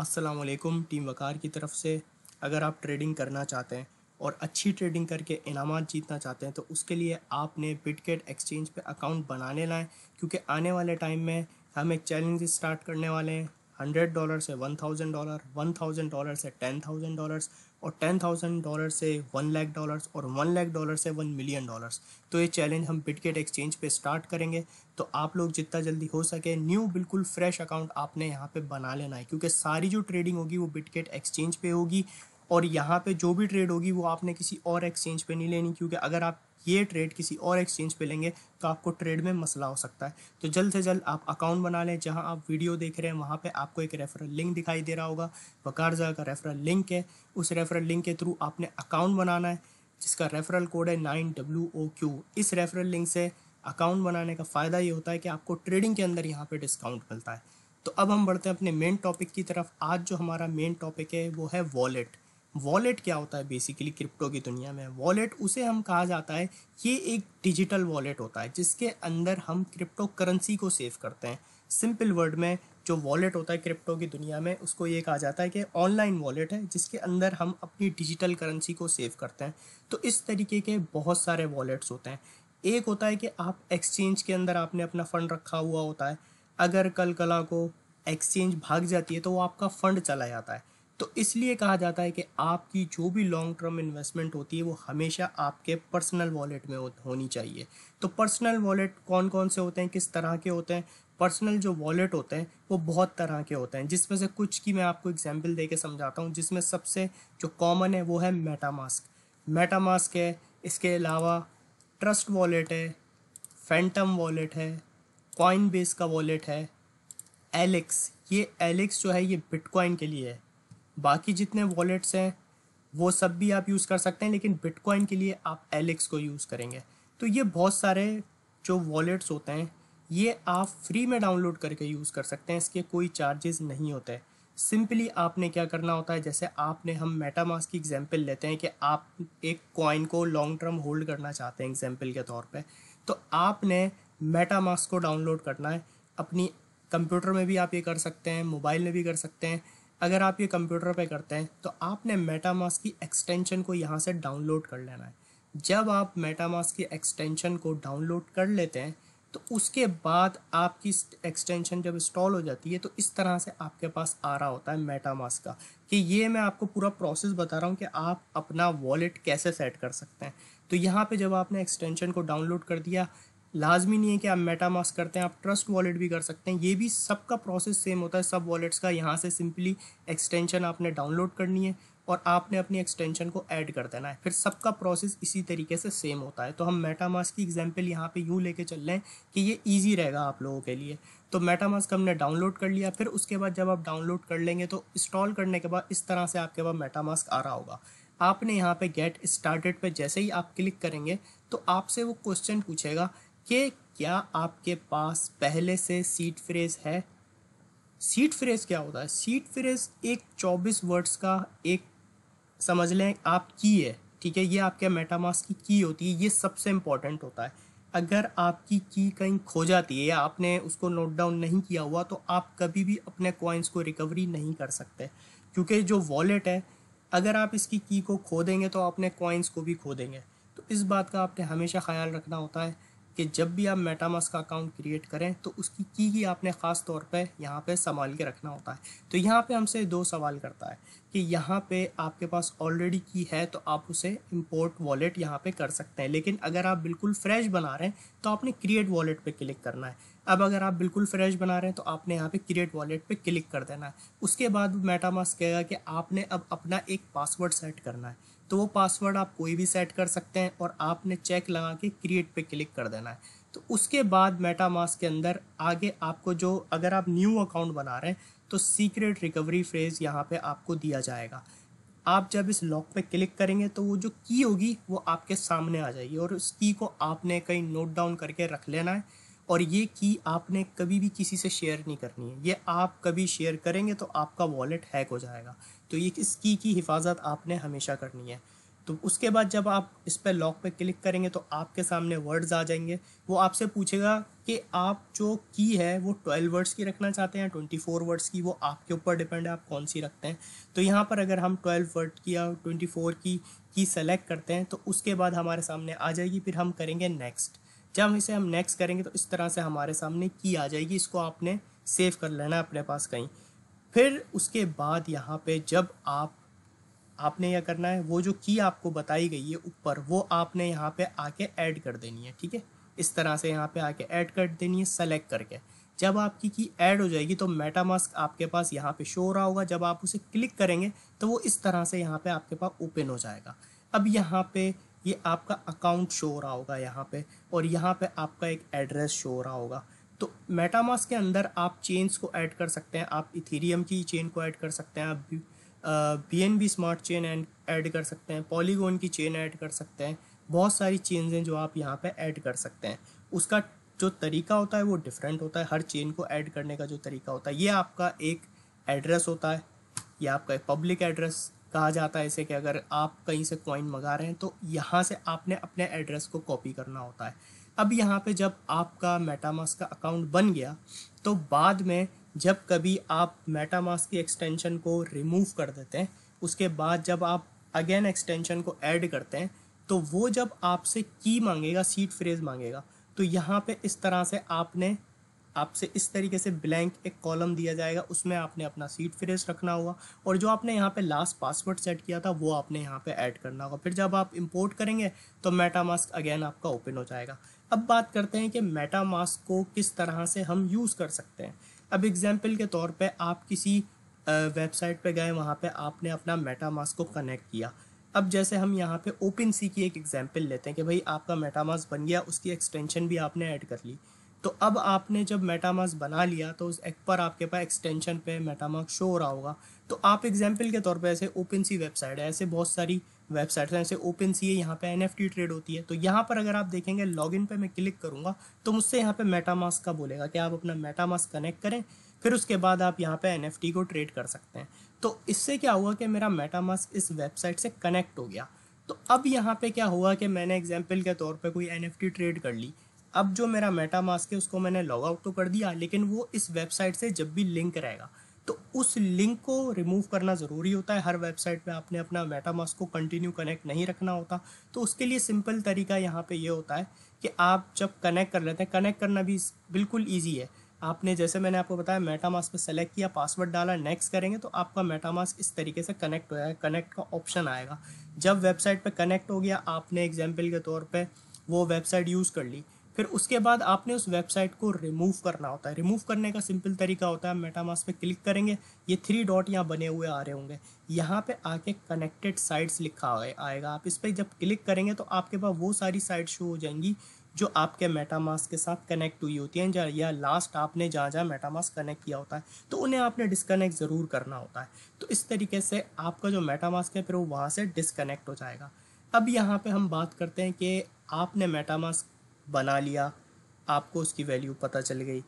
असलकुम टीम वकार की तरफ से अगर आप ट्रेडिंग करना चाहते हैं और अच्छी ट्रेडिंग करके इनाम जीतना चाहते हैं तो उसके लिए आपने बिटकेट एक्सचेंज पे अकाउंट बनाने लाएँ क्योंकि आने वाले टाइम में हम एक चैलेंज स्टार्ट करने वाले हैं हंड्रेड डॉलर से one thousand dollar one thousand dollar से टेन थाउजेंड डॉलर और टेन थाउजेंड डॉलर से वन लाख डॉलर और वन लाख डॉलर से वन मिलियन डॉलर्स तो ये चैलेंज हम बिटकेट एक्सचेंज पे स्टार्ट करेंगे तो आप लोग जितना जल्दी हो सके न्यू बिल्कुल फ्रेश अकाउंट आपने यहाँ पे बना लेना है क्योंकि सारी जो ट्रेडिंग होगी वो बिटकेट एक्सचेंज पे होगी और यहाँ पे जो भी ट्रेड होगी वो आपने किसी और एक्सचेंज पे नहीं लेनी क्योंकि अगर आप ये ट्रेड किसी और एक्सचेंज पे लेंगे तो आपको ट्रेड में मसला हो सकता है तो जल्द से जल्द आप अकाउंट बना लें जहां आप वीडियो देख रहे हैं वहां पे आपको एक रेफरल लिंक दिखाई दे रहा होगा वकारजा का रेफरल लिंक है उस रेफरल लिंक के थ्रू आपने अकाउंट बनाना है जिसका रेफरल कोड है नाइन डब्ल्यू ओ क्यू इस रेफरल लिंक से अकाउंट बनाने का फ़ायदा ये होता है कि आपको ट्रेडिंग के अंदर यहाँ पर डिस्काउंट मिलता है तो अब हम बढ़ते हैं अपने मेन टॉपिक की तरफ आज जो हमारा मेन टॉपिक है वो है वॉलेट वॉलेट क्या होता है बेसिकली क्रिप्टो की दुनिया में वॉलेट उसे हम कहा जाता है ये एक डिजिटल वॉलेट होता है जिसके अंदर हम क्रिप्टो करेंसी को सेव करते हैं सिंपल वर्ड में जो वॉलेट होता है क्रिप्टो की दुनिया में उसको ये कहा जाता है कि ऑनलाइन वॉलेट है जिसके अंदर हम अपनी डिजिटल करेंसी को सेव करते हैं तो इस तरीके के बहुत सारे वॉलेट्स होते हैं एक होता है कि आप एक्सचेंज के अंदर आपने अपना फ़ंड रखा हुआ होता है अगर कल कला को एक्सचेंज भाग जाती है तो वो आपका फ़ंड चला जाता है तो इसलिए कहा जाता है कि आपकी जो भी लॉन्ग टर्म इन्वेस्टमेंट होती है वो हमेशा आपके पर्सनल वॉलेट में होनी चाहिए तो पर्सनल वॉलेट कौन कौन से होते हैं किस तरह के होते हैं पर्सनल जो वॉलेट होते हैं वो बहुत तरह के होते हैं जिसमें से कुछ की मैं आपको एग्जाम्पल दे के समझाता हूँ जिसमें सबसे जो कॉमन है वो है मेटामास्क मेटामास्क है इसके अलावा ट्रस्ट वॉलेट है फैंटम वॉलेट है कॉइन बेस का वॉलेट है एलेक्स ये एलेक्स जो है ये बिटकॉइन के लिए है बाकी जितने वॉलेट्स हैं वो सब भी आप यूज़ कर सकते हैं लेकिन बिटकॉइन के लिए आप एलेक्स को यूज़ करेंगे तो ये बहुत सारे जो वॉलेट्स होते हैं ये आप फ्री में डाउनलोड करके यूज़ कर सकते हैं इसके कोई चार्जेस नहीं होते सिंपली आपने क्या करना होता है जैसे आपने हम मेटामास की एग्जांपल लेते हैं कि आप एक कॉइन को लॉन्ग टर्म होल्ड करना चाहते हैं एग्जांपल के तौर पे तो आपने मेटामास को डाउनलोड करना है अपनी कंप्यूटर में भी आप ये कर सकते हैं मोबाइल में भी कर सकते हैं अगर आप ये कंप्यूटर पे करते हैं तो आपने मेटामास की एक्सटेंशन को यहाँ से डाउनलोड कर लेना है जब आप मेटामास की एक्सटेंशन को डाउनलोड कर लेते हैं तो उसके बाद आपकी एक्सटेंशन जब इंस्टॉल हो जाती है तो इस तरह से आपके पास आ रहा होता है मेटामास का कि ये मैं आपको पूरा प्रोसेस बता रहा हूँ कि आप अपना वॉलेट कैसे सेट कर सकते हैं तो यहाँ पे जब आपने एक्सटेंशन को डाउनलोड कर दिया लाजमी नहीं है कि आप मेटामास्क करते हैं आप ट्रस्ट वॉलेट भी कर सकते हैं ये भी सबका प्रोसेस सेम होता है सब वॉलेट्स का यहाँ से सिंपली एक्सटेंशन आपने डाउनलोड करनी है और आपने अपनी एक्सटेंशन को ऐड कर देना है फिर सबका प्रोसेस इसी तरीके से सेम होता है तो हम मेटामास्क की एग्जाम्पल यहाँ पे यूँ लेके चल रहे हैं कि ये इजी रहेगा आप लोगों के लिए तो मेटामास्क हमने डाउनलोड कर लिया फिर उसके बाद जब आप डाउनलोड कर लेंगे तो इंस्टॉल करने के बाद इस तरह से आपके पास मेटामास्क आ रहा होगा आपने यहाँ पे गेट स्टार्टेड पे जैसे ही आप क्लिक करेंगे तो आपसे वो क्वेश्चन पूछेगा कि क्या आपके पास पहले से सीट फ्रेज है सीट फ्रेज क्या होता है सीट फ्रेज एक 24 वर्ड्स का एक समझ लें आप की है ठीक है ये आपके मेटामास की की होती है ये सबसे इम्पॉर्टेंट होता है अगर आपकी की कहीं खो जाती है या आपने उसको नोट डाउन नहीं किया हुआ तो आप कभी भी अपने कॉइन्स को रिकवरी नहीं कर सकते क्योंकि जो वॉलेट है अगर आप इसकी की को खो देंगे तो अपने कॉइन्स को भी खो देंगे तो इस बात का आपने हमेशा ख्याल रखना होता है कि जब भी आप मेटामास का अकाउंट क्रिएट करें तो उसकी की ही आपने ख़ास तौर पे यहाँ पे संभाल के रखना होता है तो यहाँ पे हमसे दो सवाल करता है कि यहाँ पे आपके पास ऑलरेडी की है तो आप उसे इंपोर्ट वॉलेट यहाँ पे कर सकते हैं लेकिन अगर आप बिल्कुल फ्रेश बना रहे हैं तो आपने क्रिएट वॉलेट पे क्लिक करना है अब अगर आप बिल्कुल फ्रेश बना रहे हैं तो आपने यहाँ पे क्रिएट वॉलेट पे क्लिक कर देना है उसके बाद मेटामास कहेगा कि आपने अब अपना एक पासवर्ड सेट करना है तो वो पासवर्ड आप कोई भी सेट कर सकते हैं और आपने चेक लगा के क्रिएट पे क्लिक कर देना है तो उसके बाद मेटामास्क के अंदर आगे आपको जो अगर आप न्यू अकाउंट बना रहे हैं तो सीक्रेट रिकवरी फ्रेज यहाँ पे आपको दिया जाएगा आप जब इस लॉक पे क्लिक करेंगे तो वो जो की होगी वो आपके सामने आ जाएगी और उस की को आपने कहीं नोट डाउन करके रख लेना है और ये की आपने कभी भी किसी से शेयर नहीं करनी है ये आप कभी शेयर करेंगे तो आपका वॉलेट हैक हो जाएगा तो ये इस की की हिफाजत आपने हमेशा करनी है तो उसके बाद जब आप इस पर लॉक पे क्लिक करेंगे तो आपके सामने वर्ड्स आ जाएंगे वो आपसे पूछेगा कि आप जो की है वो ट्वेल्व वर्ड्स की रखना चाहते हैं ट्वेंटी फोर वर्ड्स की वो आपके ऊपर डिपेंड है आप कौन सी रखते हैं तो यहाँ पर अगर हम ट्वेल्व वर्ड की या ट्वेंटी फोर की की सेलेक्ट करते हैं तो उसके बाद हमारे सामने आ जाएगी फिर हम करेंगे नेक्स्ट जब इसे हम नेक्स्ट करेंगे तो इस तरह से हमारे सामने की आ जाएगी इसको आपने सेव कर लेना अपने पास कहीं फिर उसके बाद यहाँ पे जब आप आपने यह करना है वो जो की आपको बताई गई है ऊपर वो आपने यहाँ पे आके ऐड कर देनी है ठीक है इस तरह से यहाँ पे आके ऐड कर देनी है सेलेक्ट करके जब आपकी की ऐड हो जाएगी तो मेटामास्क आपके पास यहाँ पे शो हो रहा होगा जब आप उसे क्लिक करेंगे तो वो इस तरह से यहाँ पे आपके पास ओपन हो जाएगा अब यहाँ पे ये आपका अकाउंट शो हो रहा होगा यहाँ पे और यहाँ पे आपका एक एड्रेस शो हो रहा होगा तो मेटामास के अंदर आप चेन्स को ऐड कर सकते हैं आप इथीरियम की चेन को ऐड कर सकते हैं आप B N B smart chain add कर सकते हैं पॉलीगोन की चेन ऐड कर सकते हैं बहुत सारी चेन्स हैं जो आप यहाँ पर ऐड कर सकते हैं उसका जो तरीका होता है वो डिफरेंट होता है हर चेन को ऐड करने का जो तरीका होता है ये आपका एक एड्रेस होता है ये आपका एक पब्लिक एड्रेस कहा जाता है इसे कि अगर आप कहीं से कॉइन मंगा रहे हैं तो यहाँ से आपने अपने एड्रेस को कॉपी करना होता है अब यहाँ पे जब आपका मेटामास का अकाउंट बन गया तो बाद में जब कभी आप मेटामास की एक्सटेंशन को रिमूव कर देते हैं उसके बाद जब आप अगेन एक्सटेंशन को ऐड करते हैं तो वो जब आपसे की मांगेगा सीट फ्रेज मांगेगा तो यहाँ पे इस तरह से आपने आपसे इस तरीके से ब्लैंक एक कॉलम दिया जाएगा उसमें आपने अपना सीट फ्रेश रखना होगा और जो आपने यहाँ पे लास्ट पासवर्ड सेट किया था वो आपने यहाँ पे ऐड करना होगा फिर जब आप इंपोर्ट करेंगे तो मेटामास्क अगेन आपका ओपन हो जाएगा अब बात करते हैं कि मेटामास्क को किस तरह से हम यूज़ कर सकते हैं अब एग्जाम्पल के तौर पर आप किसी वेबसाइट पर गए वहाँ पर आपने अपना मेटामास्क को कनेक्ट किया अब जैसे हम यहाँ पे ओपन सी की एक एग्जाम्पल लेते हैं कि भाई आपका मेटामास बन गया उसकी एक्सटेंशन भी आपने ऐड कर ली तो अब आपने जब मेटामास बना लिया तो उस एक पर आपके पास एक्सटेंशन पे मेटामास शो हो रहा होगा तो आप एग्जांपल के तौर पे ऐसे ओपन सी वेबसाइट है ऐसे बहुत सारी वेबसाइट्स हैं ऐसे ओपन सी है यहाँ पे एन ट्रेड होती है तो यहाँ पर अगर आप देखेंगे लॉगिन पे मैं क्लिक करूँगा तो मुझसे यहाँ पे मेटामास का बोलेगा कि आप अपना मेटामास कनेक्ट करें फिर उसके बाद आप यहाँ पे एन को ट्रेड कर सकते हैं तो इससे क्या हुआ कि मेरा मेटामास इस वेबसाइट से कनेक्ट हो गया तो अब यहाँ पर क्या हुआ कि मैंने एग्जाम्पल के तौर पर कोई एन ट्रेड कर ली अब जो मेरा मेटा मास्क है उसको मैंने लॉग आउट तो कर दिया लेकिन वो इस वेबसाइट से जब भी लिंक रहेगा तो उस लिंक को रिमूव करना ज़रूरी होता है हर वेबसाइट पे आपने अपना मेटा मास्क को कंटिन्यू कनेक्ट नहीं रखना होता तो उसके लिए सिंपल तरीका यहाँ पे ये होता है कि आप जब कनेक्ट कर लेते हैं कनेक्ट करना भी बिल्कुल ईजी है आपने जैसे मैंने आपको बताया मेटामास्क पर सेलेक्ट किया पासवर्ड डाला नेक्स्ट करेंगे तो आपका मास्क इस तरीके से कनेक्ट हो जाएगा कनेक्ट का ऑप्शन आएगा जब वेबसाइट पर कनेक्ट हो गया आपने एग्जाम्पल के तौर पर वो वेबसाइट यूज़ कर ली फिर उसके बाद आपने उस वेबसाइट को रिमूव करना होता है रिमूव करने का सिंपल तरीका होता है मेटामास पे क्लिक करेंगे ये थ्री डॉट यहाँ बने हुए आ रहे होंगे यहाँ पे आके कनेक्टेड साइट्स लिखा आएगा आप इस पर जब क्लिक करेंगे तो आपके पास वो सारी साइट शो हो जाएंगी जो आपके मेटामास के साथ कनेक्ट हुई होती हैं या लास्ट आपने जहाँ जहाँ मेटामास कनेक्ट किया होता है तो उन्हें आपने डिस्कनेक्ट ज़रूर करना होता है तो इस तरीके से आपका जो मेटामास्क है फिर वो वहाँ से डिस्कनेक्ट हो जाएगा अब यहाँ पे हम बात करते हैं कि आपने मेटामास्क बना लिया आपको उसकी वैल्यू पता चल गई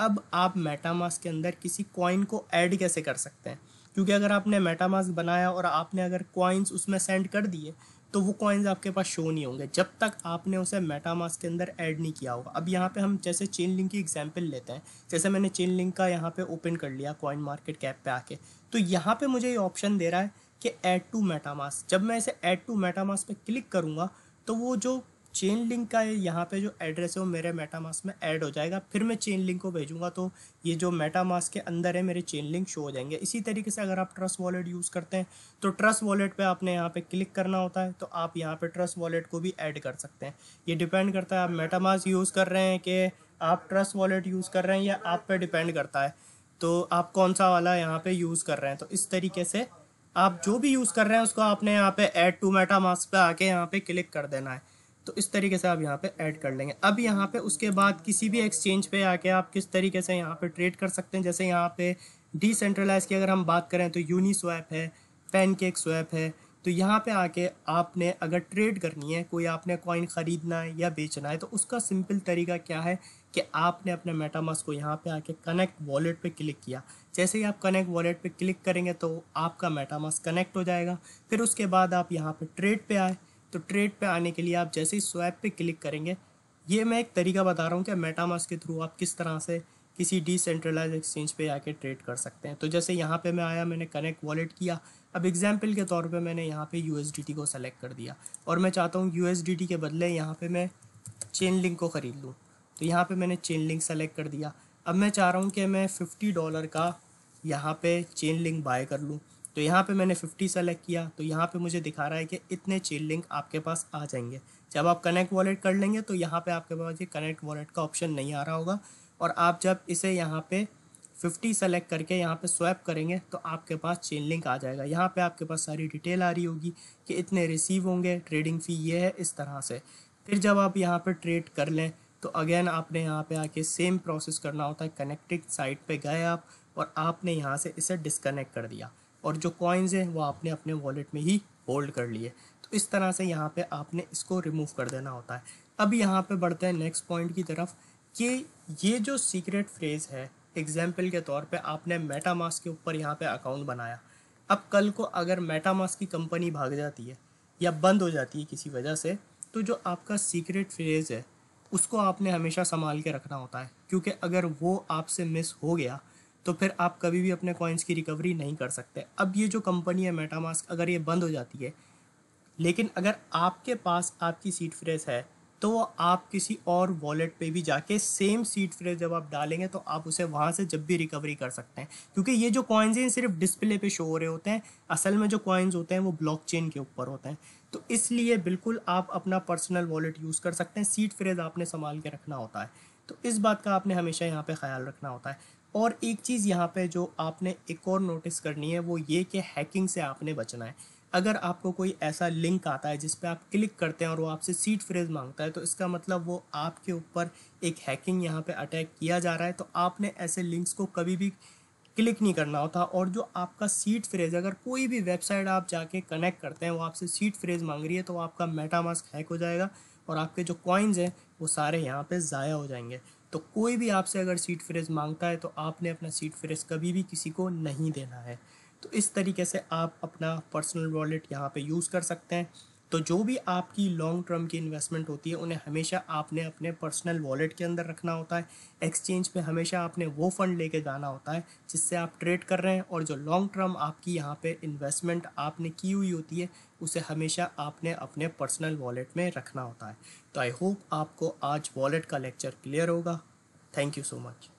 अब आप मेटामास के अंदर किसी कॉइन को ऐड कैसे कर सकते हैं क्योंकि अगर आपने मेटामास बनाया और आपने अगर कॉइन्स उसमें सेंड कर दिए तो वो कॉइन्स आपके पास शो नहीं होंगे जब तक आपने उसे मेटामास के अंदर ऐड नहीं किया होगा अब यहाँ पे हम जैसे चेन लिंक की एग्जाम्पल लेते हैं जैसे मैंने चेन लिंक का यहाँ पे ओपन कर लिया कॉइन मार्केट कैप पे आके तो यहाँ पे मुझे ये ऑप्शन दे रहा है कि ऐड टू मेटामास जब मैं इसे ऐड टू मेटामास पे क्लिक करूँगा तो वो जो चेन लिंक का यहाँ पे जो एड्रेस है वो मेरे मेटामास में ऐड हो जाएगा फिर मैं चेन लिंक को भेजूंगा तो ये जो मेटामास के अंदर है मेरे चेन लिंक शो हो जाएंगे इसी तरीके से अगर आप ट्रस्ट वॉलेट यूज़ करते हैं तो ट्रस्ट वॉलेट पे आपने यहाँ पे क्लिक करना होता है तो आप यहाँ पे ट्रस्ट वॉलेट को भी ऐड कर सकते हैं ये डिपेंड करता है आप मेटामास यूज़ कर रहे हैं कि आप ट्रस्ट वॉलेट यूज़ कर रहे हैं या आप पर डिपेंड करता है तो आप कौन सा वाला यहाँ पर यूज़ कर रहे हैं तो इस तरीके से आप जो भी यूज़ कर रहे हैं उसको आपने यहाँ पे ऐड टू मेटा मास्क पे आके यहाँ पे क्लिक कर देना है तो इस तरीके से आप यहाँ पे ऐड कर लेंगे अब यहाँ पे उसके बाद किसी भी एक्सचेंज पे आके आप किस तरीके से यहाँ पे ट्रेड कर सकते हैं जैसे यहाँ पे डिसेंट्रलाइज की अगर हम बात करें तो यूनी स्वैप है पैनकेक स्वैप है तो यहाँ पे आके आपने अगर ट्रेड करनी है कोई आपने कॉइन ख़रीदना है या बेचना है तो उसका सिंपल तरीका क्या है कि आपने अपने मेटामास को यहाँ पे आके कनेक्ट वॉलेट पे क्लिक किया जैसे ही आप कनेक्ट वॉलेट पे क्लिक करेंगे तो आपका मेटामास कनेक्ट हो जाएगा फिर उसके बाद आप यहाँ पे ट्रेड पे आए तो ट्रेड पे आने के लिए आप जैसे ही स्वैप पे क्लिक करेंगे ये मैं एक तरीका बता रहा हूँ कि मेटामास के थ्रू आप किस तरह से किसी डिसेंट्रलाइज एक्सचेंज पे आके ट्रेड कर सकते हैं तो जैसे यहाँ पे मैं आया मैंने कनेक्ट वॉलेट किया अब एग्जाम्पल के तौर पे मैंने यहाँ पे यूएसडीटी को सेलेक्ट कर दिया और मैं चाहता हूँ यूएसडीटी के बदले यहाँ पे मैं चेन लिंक को ख़रीद लूँ तो यहाँ पे मैंने चेन लिंक सेलेक्ट कर दिया अब मैं चाह रहा हूँ कि मैं फिफ्टी डॉलर का यहाँ पे चेन लिंक बाय कर लूँ तो यहाँ पे मैंने 50 सेलेक्ट किया तो यहाँ पे मुझे दिखा रहा है कि इतने चेन लिंक आपके पास आ जाएंगे जब आप कनेक्ट वॉलेट कर लेंगे तो यहाँ पे आपके पास ये कनेक्ट वॉलेट का ऑप्शन नहीं आ रहा होगा और आप जब इसे यहाँ पे 50 सेलेक्ट करके यहाँ पे स्वैप करेंगे तो आपके पास चेन लिंक आ जाएगा यहाँ पर आपके पास सारी डिटेल आ रही होगी कि इतने रिसीव होंगे ट्रेडिंग फ़ी ये है इस तरह से फिर जब आप यहाँ पर ट्रेड कर लें तो अगेन आपने यहाँ पर आके सेम प्रोसेस करना होता है कनेक्टेड साइट पर गए आप और आपने यहाँ से इसे डिसकनेक्ट कर दिया और जो कॉइन्स हैं वो आपने अपने वॉलेट में ही होल्ड कर लिए तो इस तरह से यहाँ पे आपने इसको रिमूव कर देना होता है अब यहाँ पे बढ़ते हैं नेक्स्ट पॉइंट की तरफ कि ये जो सीक्रेट फ्रेज है एग्जाम्पल के तौर पर आपने मेटामास के ऊपर यहाँ पर अकाउंट बनाया अब कल को अगर मेटामास की कंपनी भाग जाती है या बंद हो जाती है किसी वजह से तो जो आपका सीक्रेट फ्रेज है उसको आपने हमेशा संभाल के रखना होता है क्योंकि अगर वो आपसे मिस हो गया तो फिर आप कभी भी अपने कॉइन्स की रिकवरी नहीं कर सकते अब ये जो कंपनी है मेटामास्क अगर ये बंद हो जाती है लेकिन अगर आपके पास आपकी सीट फ्रेस है तो वो आप किसी और वॉलेट पे भी जाके सेम सीट फ्रेस जब आप डालेंगे तो आप उसे वहाँ से जब भी रिकवरी कर सकते हैं क्योंकि ये जो कॉइन्स हैं सिर्फ डिस्प्ले पे शो हो रहे होते हैं असल में जो कॉइन्स होते हैं वो ब्लॉकचेन के ऊपर होते हैं तो इसलिए बिल्कुल आप अपना पर्सनल वॉलेट यूज़ कर सकते हैं सीट फ्रेज आपने संभाल के रखना होता है तो इस बात का आपने हमेशा यहाँ पर ख्याल रखना होता है और एक चीज़ यहाँ पे जो आपने एक और नोटिस करनी है वो ये कि हैकिंग से आपने बचना है अगर आपको कोई ऐसा लिंक आता है जिस पर आप क्लिक करते हैं और वो आपसे सीट फ्रेज मांगता है तो इसका मतलब वो आपके ऊपर एक हैकिंग यहाँ पे अटैक किया जा रहा है तो आपने ऐसे लिंक्स को कभी भी क्लिक नहीं करना होता और जो आपका सीट फ्रेज अगर कोई भी वेबसाइट आप जाके कनेक्ट करते हैं वो आपसे सीट फ्रेज मांग रही है तो आपका मेटामास्क हैक हो जाएगा और आपके जो कॉइन्स हैं वो सारे यहाँ पर ज़ाया हो जाएंगे तो कोई भी आपसे अगर सीट फ्रेज मांगता है तो आपने अपना सीट फ्रेज कभी भी किसी को नहीं देना है तो इस तरीके से आप अपना पर्सनल वॉलेट यहाँ पे यूज़ कर सकते हैं तो जो भी आपकी लॉन्ग टर्म की इन्वेस्टमेंट होती है उन्हें हमेशा आपने अपने पर्सनल वॉलेट के अंदर रखना होता है एक्सचेंज पे हमेशा आपने वो फंड लेके जाना होता है जिससे आप ट्रेड कर रहे हैं और जो लॉन्ग टर्म आपकी यहाँ पे इन्वेस्टमेंट आपने की हुई होती है उसे हमेशा आपने अपने पर्सनल वॉलेट में रखना होता है तो आई होप आपको आज वॉलेट का लेक्चर क्लियर होगा थैंक यू सो मच